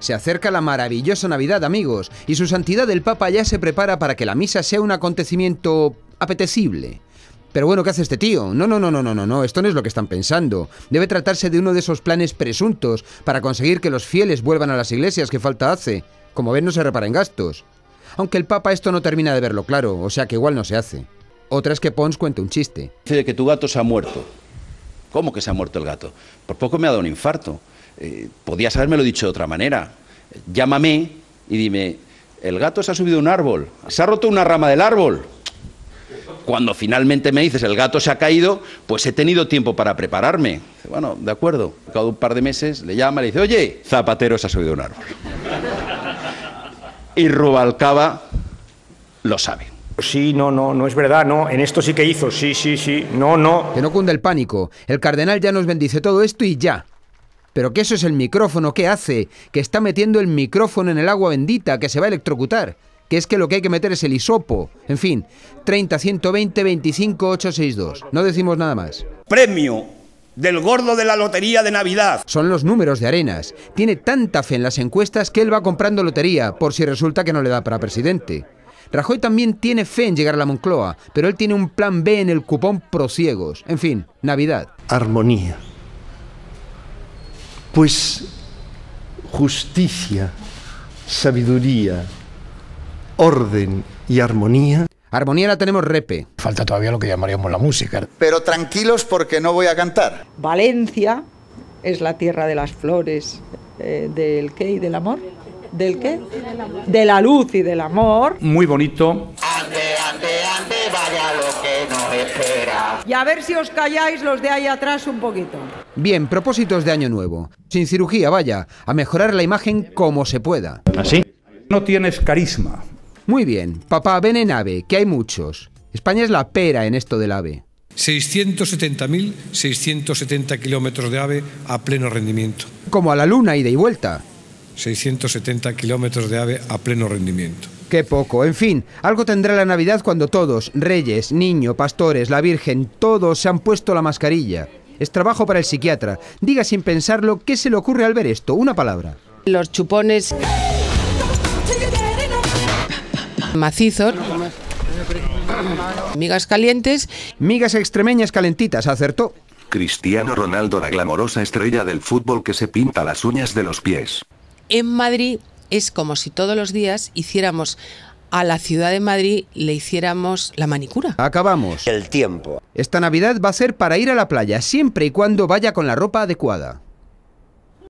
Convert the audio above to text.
Se acerca la maravillosa Navidad, amigos, y su santidad el Papa ya se prepara para que la misa sea un acontecimiento apetecible. Pero bueno, ¿qué hace este tío? No, no, no, no, no, no, esto no es lo que están pensando. Debe tratarse de uno de esos planes presuntos para conseguir que los fieles vuelvan a las iglesias que falta hace. Como ven, no se repara en gastos. Aunque el Papa esto no termina de verlo claro, o sea que igual no se hace. Otra es que Pons cuente un chiste. que tu gato se ha muerto. ¿Cómo que se ha muerto el gato? Por poco me ha dado un infarto. Eh, podías habérmelo dicho de otra manera. Llámame y dime, el gato se ha subido a un árbol, se ha roto una rama del árbol. Cuando finalmente me dices el gato se ha caído, pues he tenido tiempo para prepararme. Bueno, de acuerdo. Cada un par de meses le llama y le dice, oye, Zapatero se ha subido a un árbol. Y Rubalcaba lo sabe. Sí, no, no, no es verdad, no, en esto sí que hizo, sí, sí, sí, no, no. Que no cunde el pánico. El cardenal ya nos bendice todo esto y ya. Pero que eso es el micrófono, ¿qué hace? Que está metiendo el micrófono en el agua bendita, que se va a electrocutar. Que es que lo que hay que meter es el hisopo. En fin, 30, 120, 25, 862. No decimos nada más. Premio del gordo de la lotería de Navidad. Son los números de Arenas. Tiene tanta fe en las encuestas que él va comprando lotería, por si resulta que no le da para presidente. Rajoy también tiene fe en llegar a la Moncloa, pero él tiene un plan B en el cupón prosiegos. En fin, Navidad. Armonía. Pues justicia, sabiduría, orden y armonía. Armonía la tenemos repe. Falta todavía lo que llamaríamos la música. Pero tranquilos porque no voy a cantar. Valencia es la tierra de las flores, eh, del qué y del amor. ¿Del qué? De la luz y del amor. Muy bonito. Ande, ande, ande, vaya lo que espera. Y a ver si os calláis los de ahí atrás un poquito. Bien, propósitos de año nuevo. Sin cirugía, vaya, a mejorar la imagen como se pueda. ¿Así? No tienes carisma. Muy bien, papá, ven en ave, que hay muchos. España es la pera en esto del ave. 670.670 kilómetros de ave a pleno rendimiento. Como a la luna ida y vuelta. 670 kilómetros de ave a pleno rendimiento. Qué poco. En fin, algo tendrá la Navidad cuando todos, reyes, niño, pastores, la Virgen, todos se han puesto la mascarilla. Es trabajo para el psiquiatra. Diga sin pensarlo qué se le ocurre al ver esto. Una palabra. Los chupones macizos, migas calientes. Migas extremeñas calentitas, acertó. Cristiano Ronaldo, la glamorosa estrella del fútbol que se pinta las uñas de los pies en Madrid es como si todos los días hiciéramos a la ciudad de Madrid le hiciéramos la manicura. Acabamos. El tiempo. Esta Navidad va a ser para ir a la playa, siempre y cuando vaya con la ropa adecuada.